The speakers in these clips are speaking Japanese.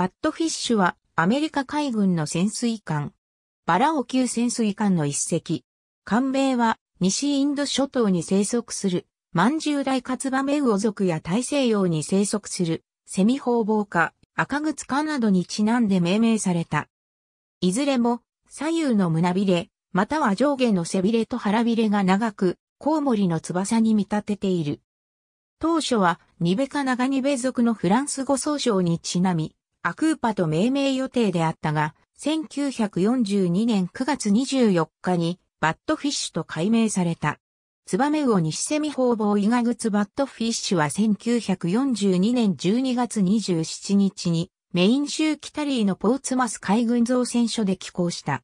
バットフィッシュはアメリカ海軍の潜水艦。バラオ級潜水艦の一隻。艦名は西インド諸島に生息する万獣大カツバメウオ族や大西洋に生息するセミホウボウカ、赤靴カなどにちなんで命名された。いずれも左右の胸びれ、または上下の背びれと腹びれが長く、コウモリの翼に見立てている。当初はニベカ長ニベ族のフランス語総称にちなみ、アクーパと命名予定であったが、1942年9月24日にバットフィッシュと改名された。ツバメウニ西セミ方々イガグツバットフィッシュは1942年12月27日にメイン州キタリーのポーツマス海軍造船所で寄港した。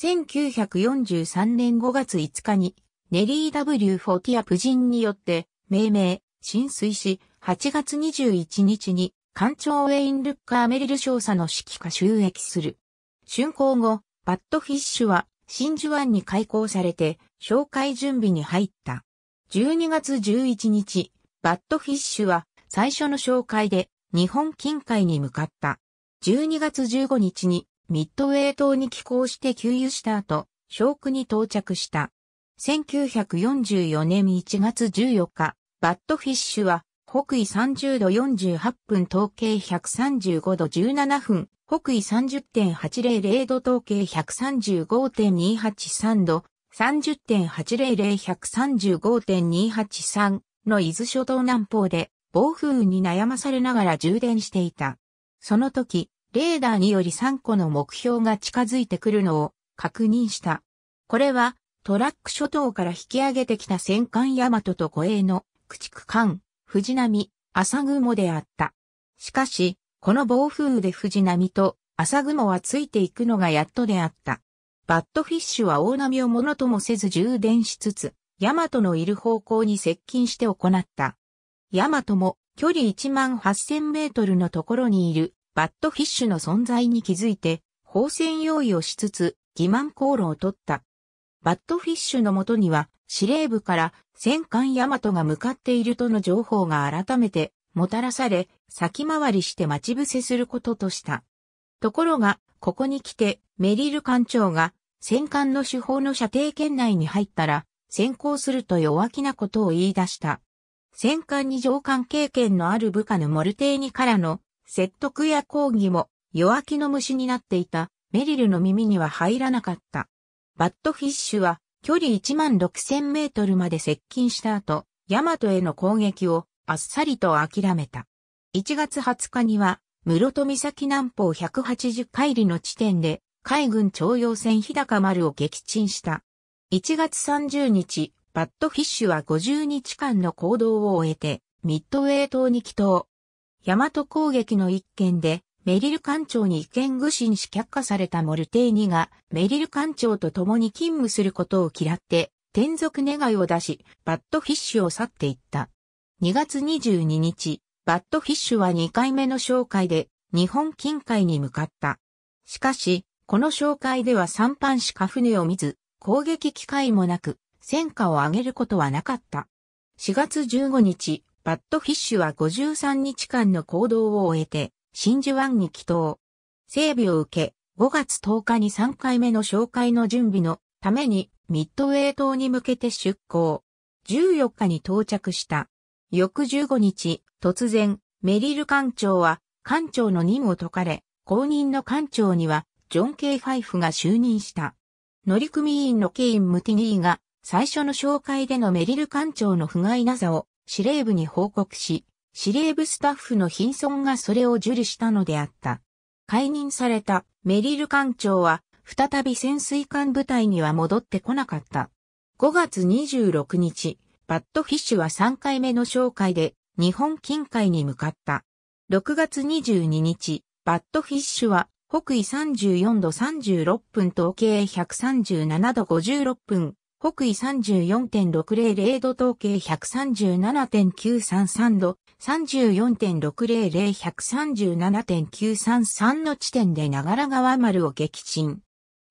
1943年5月5日にネリー W フォーティア夫人によって命名、浸水し、8月21日に艦長ウェイン・ルッカー・メリル少佐の指揮下収益する。竣工後、バットフィッシュは真珠湾に開港されて、紹介準備に入った。12月11日、バットフィッシュは最初の紹介で日本近海に向かった。12月15日にミッドウェイ島に寄港して給油した後、小区に到着した。1944年1月14日、バットフィッシュは北緯30度48分統計135度17分、北緯30.800度統計135.283度、30.800-135.283の伊豆諸島南方で暴風雨に悩まされながら充電していた。その時、レーダーにより3個の目標が近づいてくるのを確認した。これはトラック諸島から引き上げてきた戦艦ヤマトと護衛の駆逐艦藤波、朝雲であった。しかし、この暴風雨で藤波と朝雲はついていくのがやっとであった。バットフィッシュは大波をものともせず充電しつつ、ヤマトのいる方向に接近して行った。ヤマトも距離1万8000メートルのところにいるバットフィッシュの存在に気づいて、放線用意をしつつ、欺瞞航路を取った。バットフィッシュのもとには、司令部から戦艦ヤマトが向かっているとの情報が改めてもたらされ、先回りして待ち伏せすることとした。ところが、ここに来て、メリル艦長が、戦艦の手法の射程圏内に入ったら、先行すると弱気なことを言い出した。戦艦に上官経験のある部下のモルテーニからの説得や抗議も弱気の虫になっていたメリルの耳には入らなかった。バットフィッシュは距離1万6000メートルまで接近した後、ヤマトへの攻撃をあっさりと諦めた。1月20日には、室戸岬南方180海里の地点で海軍徴用船日高丸を撃沈した。1月30日、バットフィッシュは50日間の行動を終えて、ミッドウェイ島に帰島。大和攻撃の一件で、メリル艦長に意見具申し却下されたモルテーニが、メリル艦長と共に勤務することを嫌って、転属願いを出し、バッドフィッシュを去っていった。2月22日、バッドフィッシュは2回目の紹介で、日本近海に向かった。しかし、この紹介では三班しか船を見ず、攻撃機会もなく、戦果を上げることはなかった。4月15日、バッドフィッシュは53日間の行動を終えて、真珠湾に祈祷。整備を受け、5月10日に3回目の紹介の準備のためにミッドウェイ島に向けて出港。14日に到着した。翌15日、突然、メリル艦長は艦長の任を解かれ、後任の艦長にはジョン・ケイ・ファイフが就任した。乗組員のケイン・ムティニーが最初の紹介でのメリル艦長の不甲斐なさを司令部に報告し、司令部スタッフの貧損がそれを受理したのであった。解任されたメリル艦長は再び潜水艦部隊には戻ってこなかった。5月26日、バットフィッシュは3回目の紹介で日本近海に向かった。6月22日、バットフィッシュは北緯34度36分統計137度56分、北緯34.600度統計137.933度34.600-137.933の地点で長良川丸を撃沈。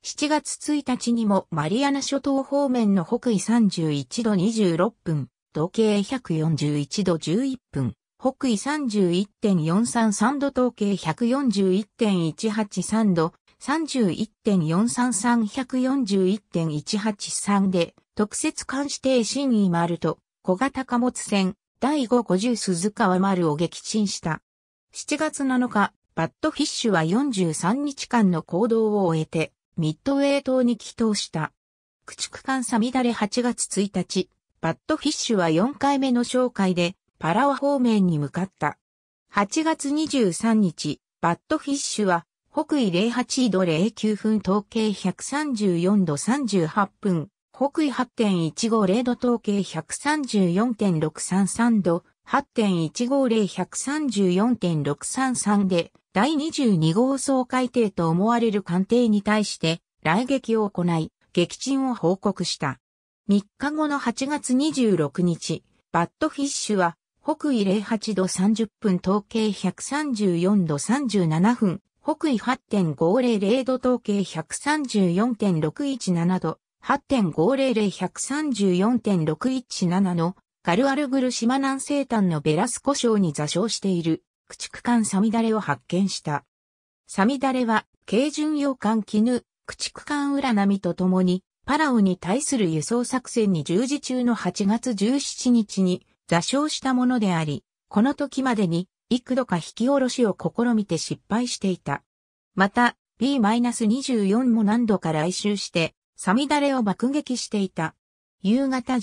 7月1日にもマリアナ諸島方面の北緯31度26分、土経141度11分、北緯31.433度東経141.183度、31.433141.183で、特設監視艇新位丸と小型貨物船第550鈴川丸を撃沈した。7月7日、バットフィッシュは43日間の行動を終えて、ミッドウェイ島に帰投した。駆逐艦さダれ8月1日、バットフィッシュは4回目の紹介で、パラワ方面に向かった。8月23日、バットフィッシュは、北緯08度09分統計134度38分、北緯8.150度統計134.633度、8.150134.633で、第22号総海底と思われる艦艇に対して、来撃を行い、撃沈を報告した。3日後の8月26日、バットフィッシュは、北緯08度30分統計134度37分、北緯8.500度統計134.617度、8.500-134.617のガルアルグル島南西端のベラスコ省に座礁している駆逐艦サミダレを発見した。サミダレは軽巡洋艦絹、駆逐艦ナ波と共にパラオに対する輸送作戦に従事中の8月17日に座礁したものであり、この時までに幾度か引き下ろしを試みて失敗していた。また、B-24 も何度か来襲して、サミダレを爆撃していた。夕方18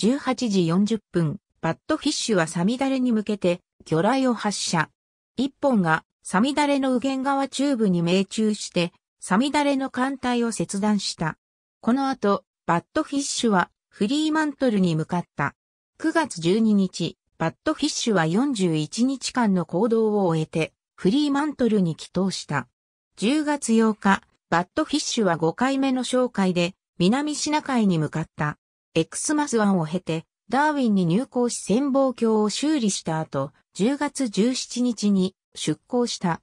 時40分、バットフィッシュはサミダレに向けて魚雷を発射。一本がサミダレの右舷側中部に命中して、サミダレの艦隊を切断した。この後、バットフィッシュはフリーマントルに向かった。9月12日、バットフィッシュは41日間の行動を終えて、フリーマントルに帰投した。10月8日、バットフィッシュは5回目の紹介で、南シナ海に向かった。エクスマス湾を経て、ダーウィンに入港し潜望鏡を修理した後、10月17日に出港した。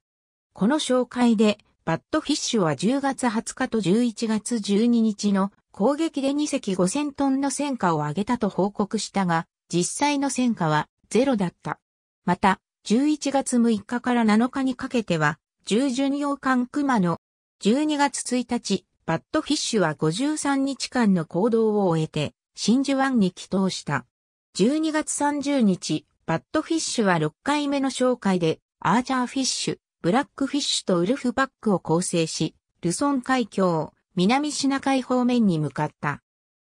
この紹介で、バッドフィッシュは10月20日と11月12日の攻撃で2隻5000トンの戦果を上げたと報告したが、実際の戦果はゼロだった。また、11月6日から7日にかけては、従巡洋艦熊野、12月1日、バッド・フィッシュは53日間の行動を終えて、真珠湾に帰投した。12月30日、バッド・フィッシュは6回目の紹介で、アーチャーフィッシュ、ブラックフィッシュとウルフバックを構成し、ルソン海峡、南シナ海方面に向かった。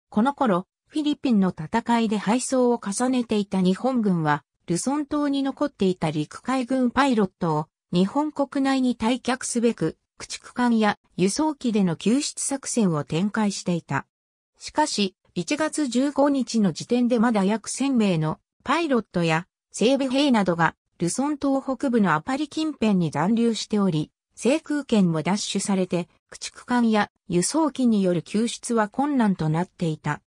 この頃、フィリピンの戦いで敗走を重ねていた日本軍は、ルソン島に残っていた陸海軍パイロットを日本国内に退却すべく駆逐艦や輸送機での救出作戦を展開していた。しかし、1月15日の時点でまだ約1000名のパイロットや整備兵などがルソン島北部のアパリ近辺に残留しており、制空権も奪取されて、駆逐艦や輸送機による救出は困難となっていた。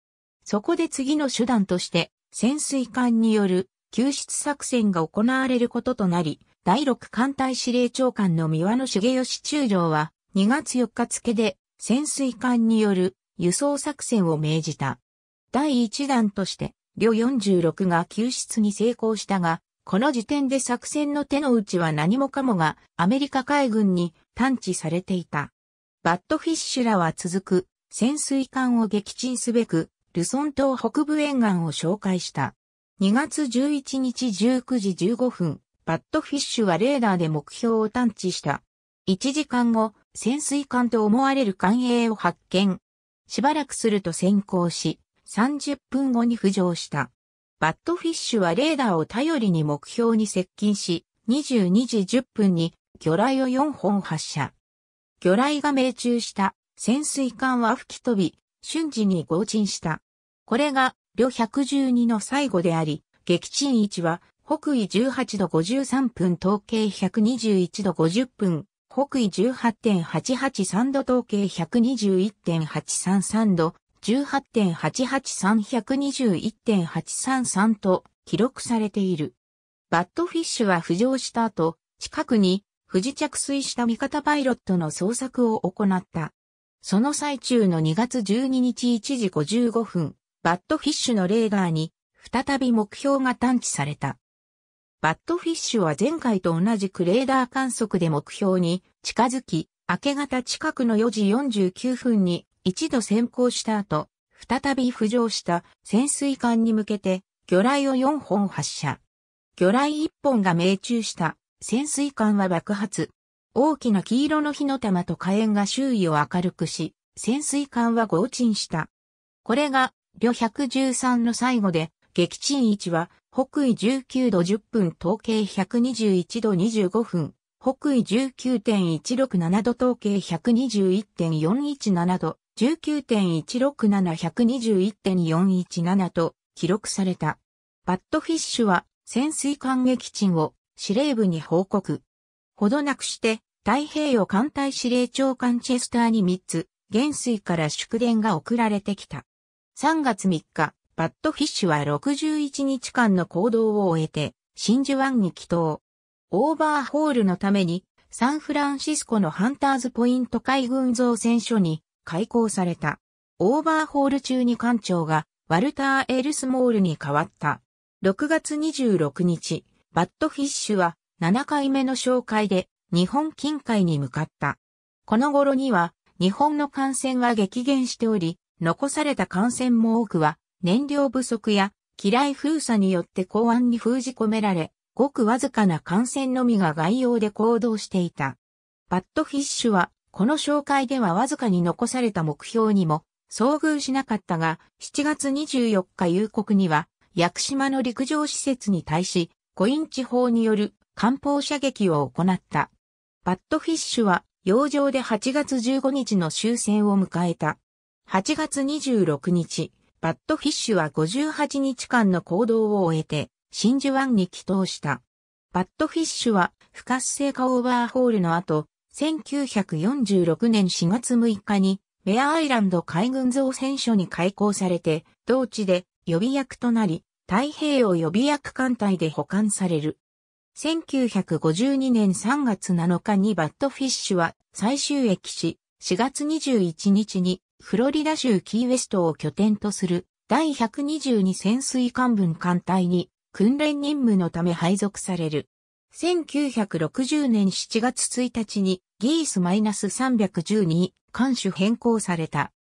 そこで次の手段として、潜水艦による救出作戦が行われることとなり、第6艦隊司令長官の三輪の重義中将は、2月4日付で潜水艦による輸送作戦を命じた。第1弾として、旅46が救出に成功したが、この時点で作戦の手の内は何もかもがアメリカ海軍に探知されていた。バットフィッシュらは続く潜水艦を撃沈すべく、ルソン島北部沿岸を紹介した。2月11日19時15分、パットフィッシュはレーダーで目標を探知した。1時間後、潜水艦と思われる艦影を発見。しばらくすると先行し、30分後に浮上した。バットフィッシュはレーダーを頼りに目標に接近し、22時10分に魚雷を4本発射。魚雷が命中した潜水艦は吹き飛び、瞬時に合沈した。これが、旅112の最後であり、撃沈位置は北緯18度53分、統計121度50分、北緯18.883度、統計121.833度、18.883121.833と記録されている。バットフィッシュは浮上した後、近くに不時着水した味方パイロットの捜索を行った。その最中の2月12日1時55分、バットフィッシュのレーダーに再び目標が探知された。バットフィッシュは前回と同じクレーダー観測で目標に近づき、明け方近くの4時49分に一度先行した後、再び浮上した潜水艦に向けて魚雷を4本発射。魚雷1本が命中した潜水艦は爆発。大きな黄色の火の玉と火炎が周囲を明るくし、潜水艦は合沈した。これが、旅113の最後で、撃沈位置は北緯19度10分、統計121度25分、北緯19.167度統計121.417度、19.167121.417と記録された。バットフィッシュは潜水艦撃沈を司令部に報告。ほどなくして太平洋艦隊司令長官チェスターに3つ、元帥から祝電が送られてきた。3月3日、バットフィッシュは61日間の行動を終えて、真珠湾に帰島。オーバーホールのために、サンフランシスコのハンターズポイント海軍造船所に開港された。オーバーホール中に艦長がワルター・エルスモールに変わった。6月26日、バットフィッシュは7回目の紹介で日本近海に向かった。この頃には日本の感染は激減しており、残された感染も多くは燃料不足や機雷封鎖によって港湾に封じ込められ、ごくわずかな感染のみが概要で行動していた。バットフィッシュは、この紹介ではわずかに残された目標にも遭遇しなかったが、7月24日夕刻には、屋久島の陸上施設に対し、コイン地方による艦砲射撃を行った。バットフィッシュは、洋上で8月15日の終戦を迎えた。8月26日、バットフィッシュは58日間の行動を終えて、真珠湾に帰投した。バットフィッシュは不活性化オーバーホールの後、1946年4月6日に、ベアアイランド海軍造船所に開港されて、同地で予備役となり、太平洋予備役艦隊で保管される。1952年3月7日にバットフィッシュは最終駅し、4月21日にフロリダ州キーウェストを拠点とする第122潜水艦分艦隊に訓練任務のため配属される。1960年7月1日にギース -310 に艦種変更された。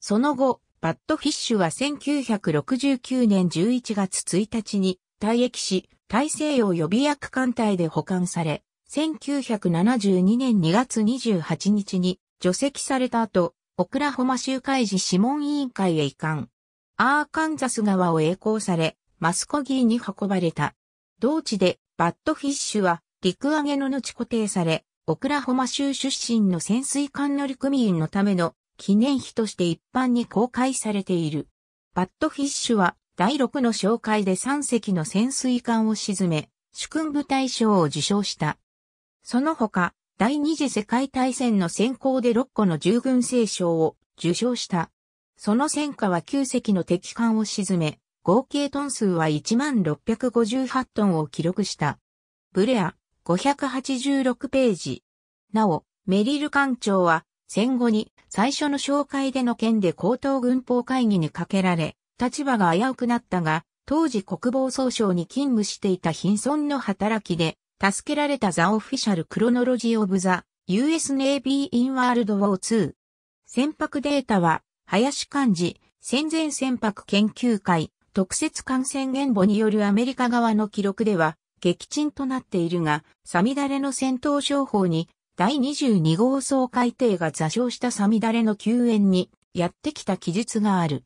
その後、バッドフィッシュは1969年11月1日に退役し、大西洋予備役艦隊で保管され、1972年2月28日に除籍された後、オクラホマ州会事諮問委員会へ移管。アーカンザス川を栄光され、マスコギーに運ばれた。同地で、バッドフィッシュは、陸揚げの後固定され、オクラホマ州出身の潜水艦乗組員のための記念碑として一般に公開されている。バッドフィッシュは、第6の紹介で3隻の潜水艦を沈め、主君部隊賞を受賞した。その他、第二次世界大戦の先行で6個の従軍聖賞を受賞した。その戦果は9隻の敵艦を沈め、合計トン数は1658トンを記録した。ブレア、586ページ。なお、メリル艦長は、戦後に最初の紹介での件で高等軍法会議にかけられ、立場が危うくなったが、当時国防総省に勤務していた貧村の働きで、助けられたザ・オフィシャル・クロノロジー・オブ・ザ・ US Navy in World War II。船舶データは、林幹事、戦前船舶研究会、特設艦船原語によるアメリカ側の記録では、撃沈となっているが、サミダレの戦闘商法に、第22号総海艇が座礁したサミダレの救援に、やってきた記述がある。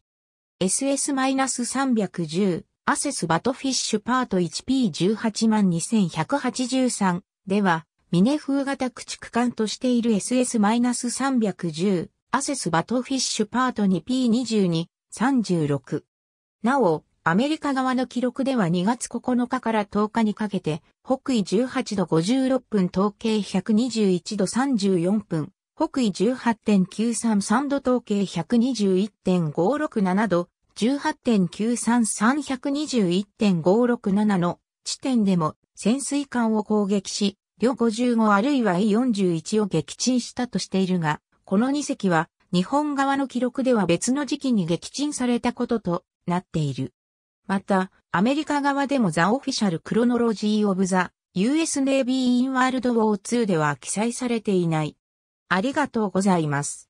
SS-310 アセスバトフィッシュパート 1P18283 では、ミネ風型駆逐艦としている SS-310 アセスバトフィッシュパート 2P22、36。なお、アメリカ側の記録では2月9日から10日にかけて、北緯18度56分統計121度34分、北緯18.933度統計121.567度、18.93321.567の地点でも潜水艦を攻撃し、両55あるいは E41 を撃沈したとしているが、この2隻は日本側の記録では別の時期に撃沈されたこととなっている。また、アメリカ側でもザ・オフィシャル・クロノロジー・オブ・ザ・ US Navy ビー・イン・ワールド・ウォー2では記載されていない。ありがとうございます。